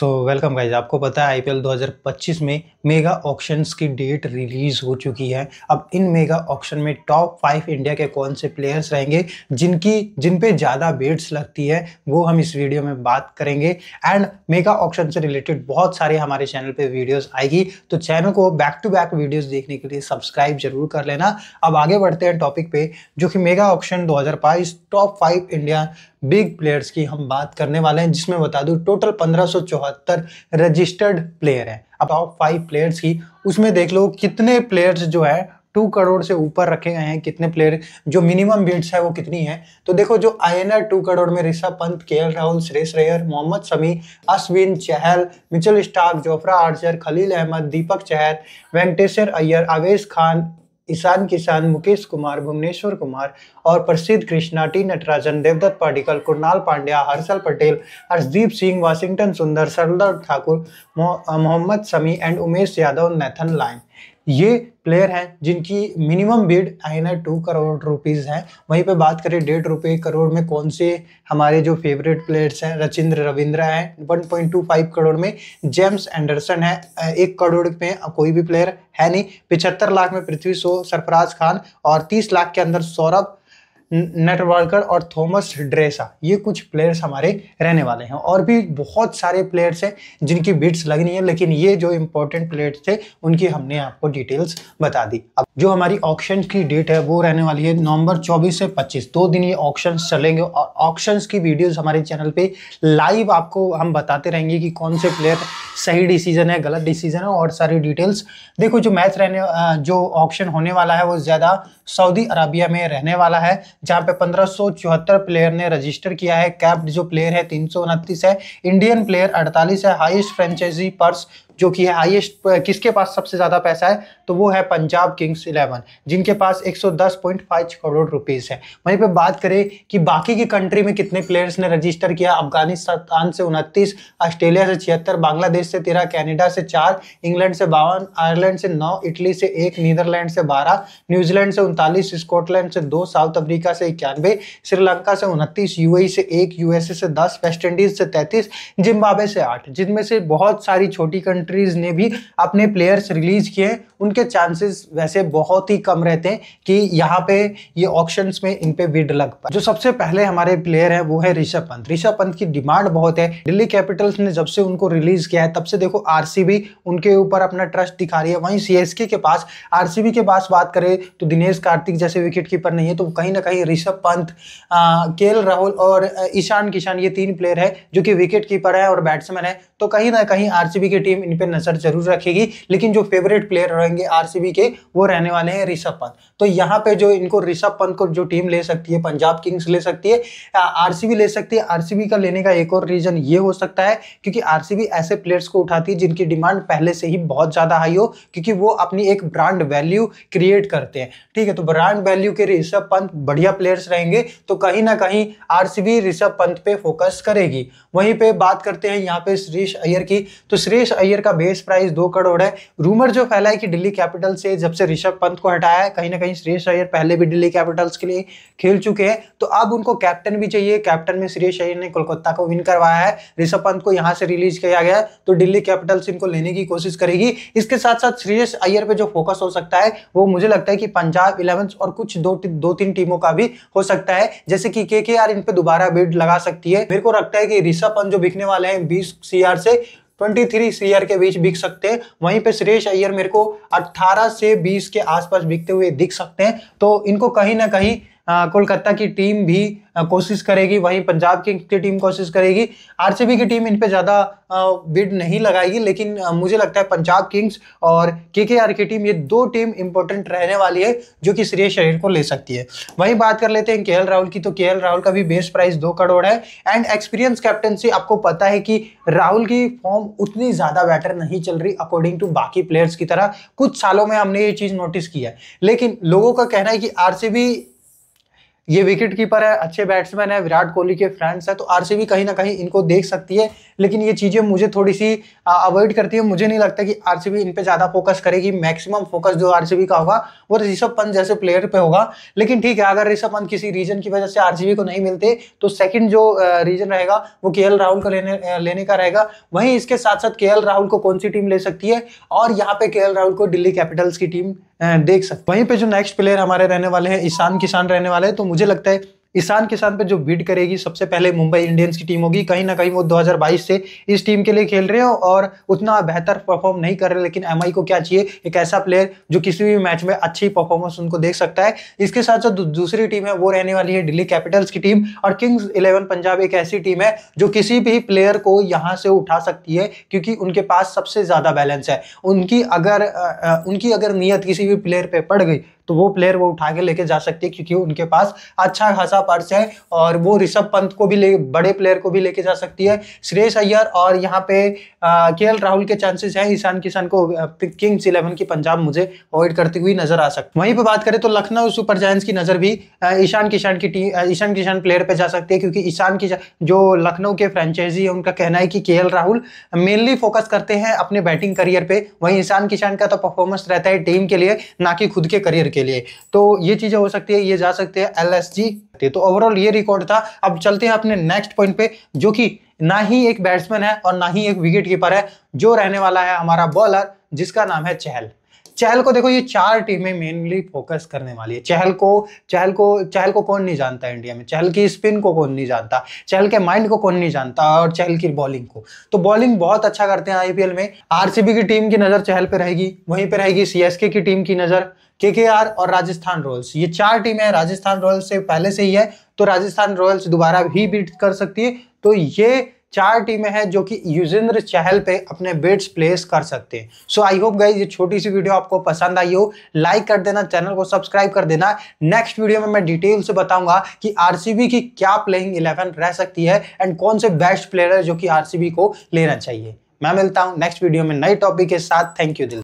so welcome guys आपको पता है आईपीएल 2025 में मेगा ऑक्शंस की डेट रिलीज़ हो चुकी है अब इन मेगा ऑक्शन में टॉप फाइव इंडिया के कौन से प्लेयर्स रहेंगे जिनकी जिन पे ज़्यादा बेट्स लगती है वो हम इस वीडियो में बात करेंगे एंड मेगा ऑक्शन से रिलेटेड बहुत सारे हमारे चैनल पे वीडियोस आएगी तो चैनल को बैक टू बैक वीडियोस देखने के लिए सब्सक्राइब जरूर कर लेना अब आगे बढ़ते हैं टॉपिक पे जो कि मेगा ऑक्शन दो top five India big players की हम बात करने वाले हैं जिसमें बता दूं टोटल पंद्रह रजिस्टर्ड प्लेयर हैं अब फाइव प्लेयर्स की उसमें देख लो कितने प्लेयर्स जो है टू करोड़ से ऊपर रखे गए हैं कितने प्लेयर जो मिनिमम बिड्स है वो कितनी है तो देखो जो I N R two crore में Rishabh Pant K L Rahul Shreyas Iyer Mohammed Shami Ashwin Chahal Mitchell Starc Jofra Archer Khaleel Ahmed Deepak Chahar Venkateshwar Iyer Avesh Khan Ishan किसान मुकेश कुमार भुवनेश्वर कुमार और Prasidh Krishna T Natarajan Devdutt Padikkal Krunal Pandya Harshal Patel Harshdeep Singh Washington Sundar Sardar Thakur Mohammed Shami and Umesh Yadav Nathan Lyon ये प्लेयर हैं जिनकी minimum bid I N two crore rupees है वहीं पे बात करें डेढ़ रुपये करोड़ में कौन से हमारे जो फेवरेट प्लेयर्स हैं रचिंद्र रविंद्र हैं 1.25 करोड़ में जेम्स एंडरसन है एक करोड़ में कोई भी प्लेयर है नहीं पिछहत्तर लाख में पृथ्वी शो सरफराज खान और तीस लाख के अंदर सौरभ नेटवर्कर और थॉमस ड्रेसा ये कुछ प्लेयर्स हमारे रहने वाले हैं और भी बहुत सारे प्लेयर्स हैं जिनकी बिट्स लगनी है लेकिन ये जो इम्पोर्टेंट प्लेयर्स थे उनकी हमने आपको डिटेल्स बता दी अब जो हमारी ऑप्शन की डेट है वो रहने वाली है नवंबर 24 से 25 दो दिन ये ऑप्शन चलेंगे और ऑप्शन की वीडियोज़ हमारे चैनल पर लाइव आपको हम बताते रहेंगे कि कौन से प्लेयर सही डिसीजन है गलत डिसीजन है और सारी डिटेल्स देखो जो मैच रहने जो ऑप्शन होने वाला है वो ज़्यादा सऊदी अरबिया में रहने वाला है जहाँ पे पंद्रह प्लेयर ने रजिस्टर किया है कैप्ड जो प्लेयर है तीन है इंडियन प्लेयर अड़तालीस है हाइस्ट फ्रेंचाइजी पर्स जो कि है हाईएस्ट किसके पास सबसे ज़्यादा पैसा है तो वो है पंजाब किंग्स इलेवन जिनके पास 110.5 करोड़ रुपीस है वहीं पे बात करें कि बाकी की कंट्री में कितने प्लेयर्स ने रजिस्टर किया अफगानिस्तान से उनतीस ऑस्ट्रेलिया से छिहत्तर बांग्लादेश से तेरह कैनेडा से चार इंग्लैंड से बावन आयरलैंड से नौ इटली से एक नीदरलैंड से बारह न्यूजीलैंड से उनतालीस स्कॉटलैंड से दो साउथ अफ्रीका से इक्यानवे श्रीलंका से उनतीस यू से एक यूएसए से दस वेस्ट इंडीज से तैतीस जिम्बाबे से आठ जिनमें से बहुत सारी छोटी कंट्री कंट्रीज ने भी अपने प्लेयर्स रिलीज किए हैं उनके चांसेस वैसे बहुत ही कम रहते हैं कि यहाँ पे ये ऑप्शन में इन पे बिड लग पाए जो सबसे पहले हमारे प्लेयर है वो है ऋषभ पंत ऋषभ पंत की डिमांड बहुत है दिल्ली कैपिटल्स ने जब से उनको रिलीज किया है तब से देखो आर उनके ऊपर अपना ट्रस्ट दिखा रही है वहीं सी के पास आरसीबी के पास बात करें तो दिनेश कार्तिक जैसे विकेट कीपर नहीं है तो कहीं ना कहीं ऋषभ पंत के राहुल और ईशान किशान ये तीन प्लेयर है जो कि विकेट कीपर है और बैट्समैन है तो कहीं ना कहीं आरसीबी की टीम इन पे नजर जरूर रखेगी लेकिन जो फेवरेट प्लेयर रहेंगे आरसीबी के वो रहने वाले हैं ऋषभ पंत तो यहाँ पे जो इनको ऋषभ पंत को जो टीम ले सकती है पंजाब किंग्स ले सकती है आरसीबी ले सकती है आरसीबी का लेने का एक और रीजन ये हो सकता है क्योंकि आरसीबी ऐसे प्लेयर्स को उठाती है जिनकी डिमांड पहले से ही बहुत ज्यादा हाई हो क्योंकि वो अपनी एक ब्रांड वैल्यू क्रिएट करते हैं ठीक है तो ब्रांड वैल्यू के ऋषभ पंत बढ़िया प्लेयर्स रहेंगे तो कहीं ना कहीं आरसीबी ऋषभ पंत पे फोकस करेगी वहीं पे बात करते हैं यहाँ पे श्रेष अय्यर की तो श्रेष अय्यर शेयर का बेस प्राइस दो करोड़ है रूमर जो फैला है कि दिल्ली कैपिटल से जब से ऋषभ पंत को हटाया है कहीं ना कहीं श्रेयस अयर पहले भी दिल्ली कैपिटल्स के लिए खेल चुके हैं तो अब उनको कैप्टन भी चाहिए कैप्टन में श्रेयस अयर ने कोलकाता को विन करवाया है ऋषभ पंत को यहाँ से रिलीज किया गया तो दिल्ली कैपिटल्स इनको लेने की कोशिश करेगी इसके साथ साथ श्रेयस अय्यर पर जो फोकस हो सकता है वो मुझे लगता है कि पंजाब इलेवंस और कुछ दो दो तीन टीमों का भी हो सकता है जैसे कि के के आर इन पर दोबारा बेड लगा सकती है मेरे को लगता है कि ऋषभ पंत जो बिकने वाले हैं बीस सी से 23 ईयर के बीच बिक सकते हैं वहीं पे श्रेष अय्यर मेरे को 18 से 20 के आसपास बिकते हुए दिख सकते हैं तो इनको कहीं ना कहीं कोलकाता की टीम भी कोशिश करेगी वहीं पंजाब की, की टीम कोशिश करेगी आरसीबी की टीम इन पे ज़्यादा बिड नहीं लगाएगी लेकिन मुझे लगता है पंजाब किंग्स और आर की टीम ये दो टीम इंपॉर्टेंट रहने वाली है जो कि श्रेय शरीर को ले सकती है वहीं बात कर लेते हैं के राहुल की तो के राहुल का भी बेस प्राइस दो करोड़ है एंड एक्सपीरियंस कैप्टनसी आपको पता है कि राहुल की फॉर्म उतनी ज़्यादा बेटर नहीं चल रही अकॉर्डिंग टू बाकी प्लेयर्स की तरह कुछ सालों में हमने ये चीज़ नोटिस की है लेकिन लोगों का कहना है कि आरसीबी ये विकेट कीपर है अच्छे बैट्समैन है विराट कोहली के फ्रेंड्स है तो आरसीबी कहीं ना कहीं इनको देख सकती है लेकिन ये चीज़ें मुझे थोड़ी सी अवॉइड करती है मुझे नहीं लगता कि आरसीबी इन पे ज़्यादा फोकस करेगी मैक्सिमम फोकस जो आरसीबी का होगा वो ऋषभ पंत जैसे प्लेयर पे होगा लेकिन ठीक है अगर ऋषभ पंत किसी रीजन की वजह से आर को नहीं मिलते तो सेकेंड जो रीजन रहेगा वो के राहुल का लेने लेने का रहेगा वहीं इसके साथ साथ के राहुल को कौन सी टीम ले सकती है और यहाँ पे के राहुल को दिल्ली कैपिटल्स की टीम देख सकते वहीं पे जो नेक्स्ट प्लेयर हमारे रहने वाले हैं ईशान किसान रहने वाले हैं तो मुझे लगता है ईशान किसान पे जो बीट करेगी सबसे पहले मुंबई इंडियंस की टीम होगी कहीं ना कहीं वो 2022 से इस टीम के लिए खेल रहे हो और उतना बेहतर परफॉर्म नहीं कर रहे लेकिन एम को क्या चाहिए एक ऐसा प्लेयर जो किसी भी मैच में अच्छी परफॉर्मेंस उनको देख सकता है इसके साथ जो दूसरी टीम है वो रहने वाली है दिल्ली कैपिटल्स की टीम और किंग्स इलेवन पंजाब एक ऐसी टीम है जो किसी भी प्लेयर को यहाँ से उठा सकती है क्योंकि उनके पास सबसे ज़्यादा बैलेंस है उनकी अगर उनकी अगर नीयत किसी भी प्लेयर पर पड़ गई तो वो प्लेयर वो उठा के लेके जा सकती है क्योंकि उनके पास अच्छा खासा पर्स है और वो ऋषभ पंत को भी ले बड़े प्लेयर को भी लेके जा सकती है श्रेयस अय्यर और यहाँ पे के राहुल के चांसेस हैं ईशान किशन को किंग्स इलेवन की पंजाब मुझे अवॉइड करती हुई नजर आ सकती वहीं पर बात करें तो लखनऊ सुपर जायंट्स की नजर भी ईशान किशन की टीम ईशान किशन प्लेयर पर जा सकती है क्योंकि ईशान किशन जो लखनऊ के फ्रेंचाइजी है उनका कहना है कि के राहुल मेनली फोकस करते हैं अपने बैटिंग करियर पे वहीं ईशान किशन का तो परफॉर्मेंस रहता है टीम के लिए ना कि खुद के करियर के के लिए तो ये चीज़ें हो सकती है ये जा सकते हैं एल तो ओवरऑल ये रिकॉर्ड था अब चलते हैं अपने नेक्स्ट पॉइंट पे जो कि ना ही एक बैट्समैन है और ना ही एक विकेट कीपर है जो रहने वाला है हमारा बॉलर जिसका नाम है चहल चहल को देखो ये चार टीमें मेनली फोकस करने वाली है चहल को चहल को चहल को कौन नहीं जानता इंडिया में चहल की स्पिन को कौन नहीं जानता चहल के माइंड को कौन नहीं जानता और चहल की बॉलिंग को तो बॉलिंग बहुत अच्छा करते हैं आईपीएल में आरसीबी की टीम की नज़र चहल पे रहेगी वहीं पे रहेगी सीएसके की टीम की नज़र के और राजस्थान रॉयल्स ये चार टीमें हैं राजस्थान रॉयल्स से पहले से ही है तो राजस्थान रॉयल्स दोबारा भी बीट कर सकती है तो ये चार टीमें हैं जो कि युजेंद्र चहल पे अपने बेट्स प्लेस कर सकते हैं सो आई होप गई ये छोटी सी वीडियो आपको पसंद आई हो लाइक कर देना चैनल को सब्सक्राइब कर देना नेक्स्ट वीडियो में मैं डिटेल से बताऊंगा कि आरसीबी की क्या प्लेइंग इलेवन रह सकती है एंड कौन से बेस्ट प्लेयर है जो कि आर को लेना चाहिए मैं मिलता हूँ नेक्स्ट वीडियो में नए टॉपिक के साथ थैंक यू